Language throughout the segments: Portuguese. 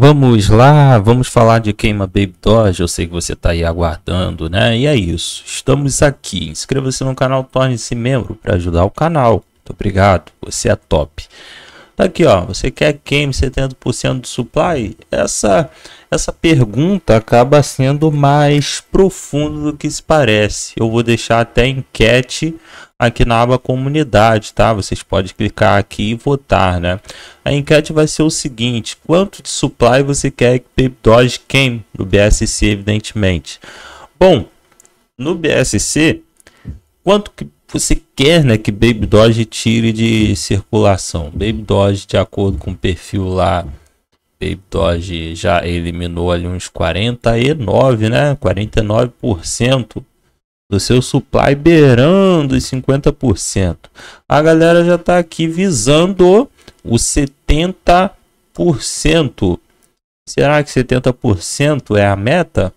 Vamos lá, vamos falar de Queima Baby Doge. Eu sei que você está aí aguardando, né? E é isso. Estamos aqui. Inscreva-se no canal, torne-se membro para ajudar o canal. Muito obrigado. Você é top. Tá aqui, ó. Você quer queime 70% do supply? Essa essa pergunta acaba sendo mais profunda do que se parece. Eu vou deixar até enquete aqui na aba comunidade, tá? Vocês podem clicar aqui e votar, né? A enquete vai ser o seguinte: quanto de supply você quer que Baby Doge queime no BSC, evidentemente? Bom, no BSC, quanto que você quer né, que Baby Doge tire de circulação. Baby Doge, de acordo com o perfil lá, Baby Doge já eliminou ali uns 49, né? 49% do seu supply beirando os 50%. A galera já está aqui visando os 70%. Será que 70% é a meta?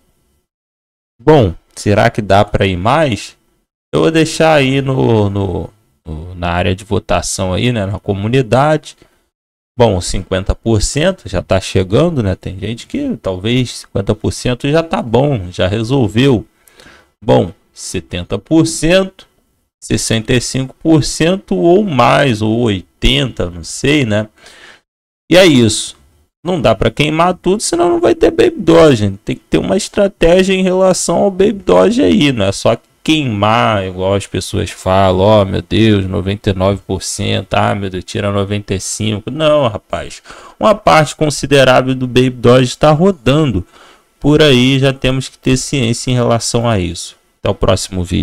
Bom, será que dá para ir mais? Eu vou deixar aí no, no, no, na área de votação aí, né, na comunidade. Bom, 50% já está chegando, né? Tem gente que talvez 50% já tá bom, já resolveu. Bom, 70%, 65% ou mais, ou 80%, não sei, né? E é isso. Não dá para queimar tudo, senão não vai ter Baby Doge. Tem que ter uma estratégia em relação ao Baby Doge aí, não é só que queimar, igual as pessoas falam, ó, oh, meu Deus, 99%, ah, meu Deus, tira 95%. Não, rapaz. Uma parte considerável do Baby Doge está rodando. Por aí já temos que ter ciência em relação a isso. Até o próximo vídeo.